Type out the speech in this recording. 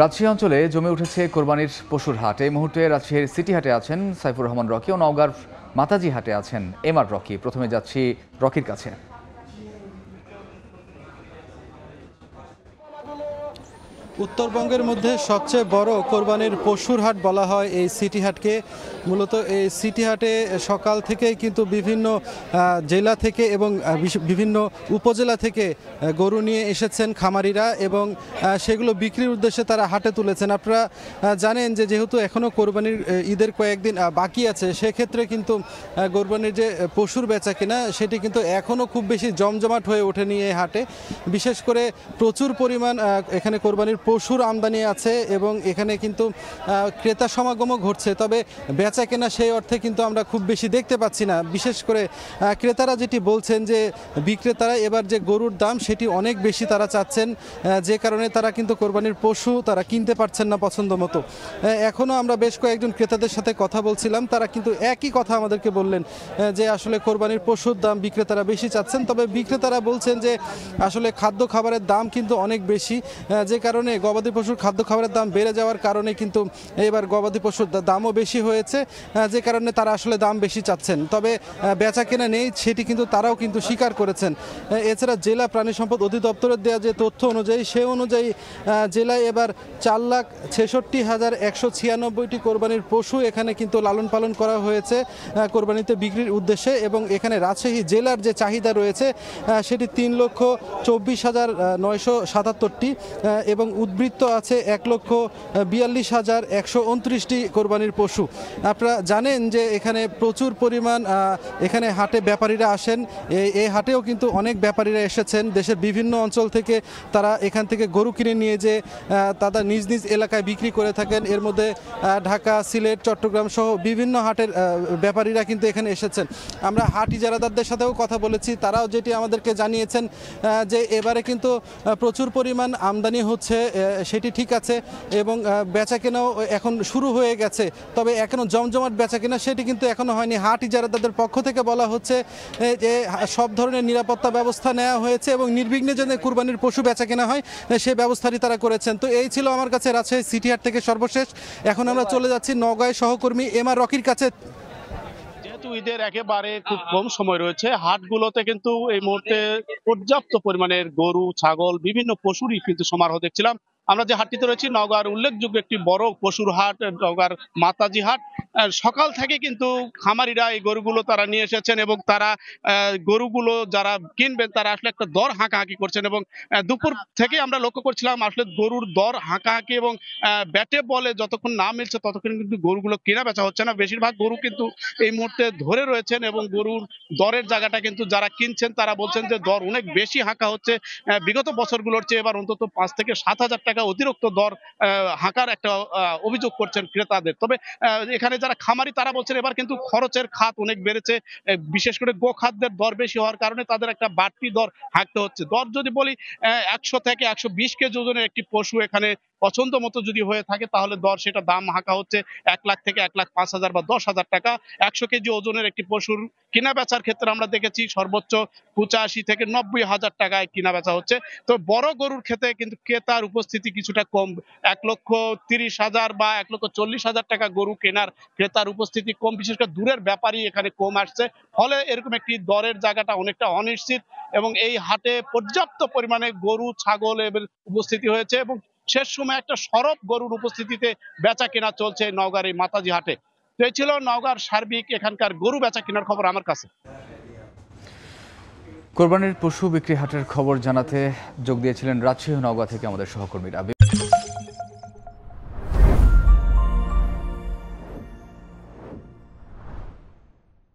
রাজশাহী অঞ্চলে জমে উঠেছে কোরবানির পশুর হাট এই মুহূর্তে রাজশাহীর সিটি হাটে আছেন সাইফুর রহমান রকি ও নওগাঁর মাতাজি হাটে আছেন এম আর রকি প্রথমে যাচ্ছি রকির কাছে উত্তরবঙ্গের মধ্যে সবচেয়ে বড় কোরবানির পশুর হাট বলা হয় এই সিটি হাটকে মূলত এই সিটি হাটে সকাল থেকে কিন্তু বিভিন্ন জেলা থেকে এবং বিভিন্ন উপজেলা থেকে গরু নিয়ে এসেছেন খামারিরা এবং সেগুলো বিক্রির উদ্দেশ্যে তারা হাটে তুলেছেন আপনারা জানেন যে যেহেতু এখনও কোরবানির ঈদের কয়েকদিন বাকি আছে সেক্ষেত্রে কিন্তু কোরবানির যে পশুর বেচা কিনা সেটি কিন্তু এখনও খুব বেশি জমজমাট হয়ে ওঠেনি এই হাটে বিশেষ করে প্রচুর পরিমাণ এখানে কোরবানির পশুর আমদানি আছে এবং এখানে কিন্তু ক্রেতা সমাগমও ঘটছে তবে বেচা কেনা সেই অর্থে কিন্তু আমরা খুব বেশি দেখতে পাচ্ছি না বিশেষ করে ক্রেতারা যেটি বলছেন যে বিক্রেতারা এবার যে গরুর দাম সেটি অনেক বেশি তারা চাচ্ছেন যে কারণে তারা কিন্তু কোরবানির পশু তারা কিনতে পারছেন না পছন্দ মতো এখনও আমরা বেশ কয়েকজন ক্রেতাদের সাথে কথা বলছিলাম তারা কিন্তু একই কথা আমাদেরকে বললেন যে আসলে কোরবানির পশুর দাম বিক্রেতারা বেশি চাচ্ছেন তবে বিক্রেতারা বলছেন যে আসলে খাদ্য খাবারের দাম কিন্তু অনেক বেশি যে কারণে গবাদি পশুর খাদ্য খাবারের দাম বেড়ে যাওয়ার কারণে কিন্তু এবার গবাদি পশুর দামও বেশি হয়েছে যে কারণে তারা আসলে দাম বেশি চাচ্ছেন তবে বেচা কেনা নেই সেটি কিন্তু তারাও কিন্তু স্বীকার করেছেন এছাড়া জেলা প্রাণী সম্পদ অধিদপ্তরের দেওয়া যে তথ্য অনুযায়ী সে অনুযায়ী জেলায় এবার চার লাখ ছেষট্টি হাজার একশো ছিয়ানব্বইটি কোরবানির পশু এখানে কিন্তু লালন পালন করা হয়েছে কোরবানিতে বিক্রির উদ্দেশ্যে এবং এখানে রাজশাহী জেলার যে চাহিদা রয়েছে সেটি তিন লক্ষ চব্বিশ হাজার নয়শো সাতাত্তরটি এবং উদ্বৃত্ত আছে এক লক্ষ বিয়াল্লিশ হাজার একশো উনত্রিশটি কোরবানির পশু আপনারা জানেন যে এখানে প্রচুর পরিমাণ এখানে হাটে ব্যাপারীরা আসেন এই হাটেও কিন্তু অনেক ব্যাপারীরা এসেছেন দেশের বিভিন্ন অঞ্চল থেকে তারা এখান থেকে গরু কিনে নিয়ে যে তারা নিজ নিজ এলাকায় বিক্রি করে থাকেন এর মধ্যে ঢাকা সিলেট চট্টগ্রাম সহ বিভিন্ন হাটের ব্যাপারীরা কিন্তু এখানে এসেছেন আমরা হাট ইজারাদারদের সাথেও কথা বলেছি তারাও যেটি আমাদেরকে জানিয়েছেন যে এবারে কিন্তু প্রচুর পরিমাণ আমদানি হচ্ছে সেটি ঠিক আছে এবং বেচা কেনাও এখন শুরু হয়ে গেছে তবে এখনও জমজমাট বেচা কেনা সেটি কিন্তু এখনও হয়নি হাট তাদের পক্ষ থেকে বলা হচ্ছে যে সব ধরনের নিরাপত্তা ব্যবস্থা নেওয়া হয়েছে এবং নির্বিঘ্নে যেন কুরবানির পশু বেচা কেনা হয় সে ব্যবস্থাটি তারা করেছেন তো এই ছিল আমার কাছে রাজশাহী সিটি হাট থেকে সর্বশেষ এখন আমরা চলে যাচ্ছি নগাঁয় সহকর্মী এম আর রকির কাছে যেহেতু ঈদের একেবারে খুব কম সময় রয়েছে হাটগুলোতে কিন্তু এই মুহূর্তে পর্যাপ্ত পরিমাণের গরু ছাগল বিভিন্ন পশুরই কিন্তু সমারোহ দেখছিলাম আমরা যে হাটটিতে রয়েছি নওগাঁর উল্লেখযোগ্য একটি বড় পশুর হাট নওগাঁর মাতাজি হাট সকাল থেকে কিন্তু খামারিরা এই গরুগুলো তারা নিয়ে এসেছেন এবং তারা গরুগুলো যারা কিনবেন তারা আসলে একটা দর হাঁকাহাঁকি করছেন এবং দুপুর থেকে আমরা লক্ষ্য করছিলাম আসলে গরুর দর হাঁকাহাঁকি এবং ব্যাটে বলে যতক্ষণ না মিলছে ততক্ষণ কিন্তু গরুগুলো কেনা বেচা হচ্ছে না বেশিরভাগ গরু কিন্তু এই মুহূর্তে ধরে রয়েছেন এবং গরুর দরের জায়গাটা কিন্তু যারা কিনছেন তারা বলছেন যে দর অনেক বেশি হাঁকা হচ্ছে বিগত বছরগুলোর চেয়ে এবার অন্তত পাঁচ থেকে সাত হাজার টাকা টাকা অতিরিক্ত দর হাঁকার একটা অভিযোগ করছেন ক্রেতাদের তবে এখানে যারা খামারি তারা বলছেন এবার কিন্তু খরচের খাত অনেক বেড়েছে বিশেষ করে গোখাদ্যের দর বেশি হওয়ার কারণে তাদের একটা বাড়তি দর হাঁকতে হচ্ছে দর যদি বলি একশো থেকে একশো বিশ কেজি ওজনের একটি পশু এখানে পছন্দ মতো যদি হয়ে থাকে তাহলে দর সেটা দাম হাঁকা হচ্ছে এক লাখ থেকে এক লাখ পাঁচ হাজার বা দশ হাজার টাকা একশো কেজি ওজনের একটি পশুর কিনা বেচার ক্ষেত্রে আমরা দেখেছি সর্বোচ্চ পঁচাশি থেকে নব্বই হাজার টাকায় কিনা বেচা হচ্ছে তো বড় গরুর ক্ষেত্রে কিন্তু ক্রেতার উপস্থিতি কিছুটা কম এক লক্ষ তিরিশ হাজার বা এক লক্ষ চল্লিশ হাজার টাকা গরু কেনার ক্রেতার উপস্থিতি কম বিশেষ করে দূরের ব্যাপারই এখানে কম আসছে ফলে এরকম একটি দরের জায়গাটা অনেকটা অনিশ্চিত এবং এই হাটে পর্যাপ্ত পরিমাণে গরু ছাগল এবার উপস্থিতি হয়েছে এবং শেষ সময় একটা সরব গরুর উপস্থিতিতে বেচা কেনা চলছে নওগাঁর এই মাতাজি হাটে তো ছিল নওগাঁর সার্বিক এখানকার গরু বেচা কেনার খবর আমার কাছে কোরবানির পশু বিক্রি হাটের খবর জানাতে যোগ দিয়েছিলেন রাজশাহী নওগাঁ থেকে আমাদের সহকর্মীরা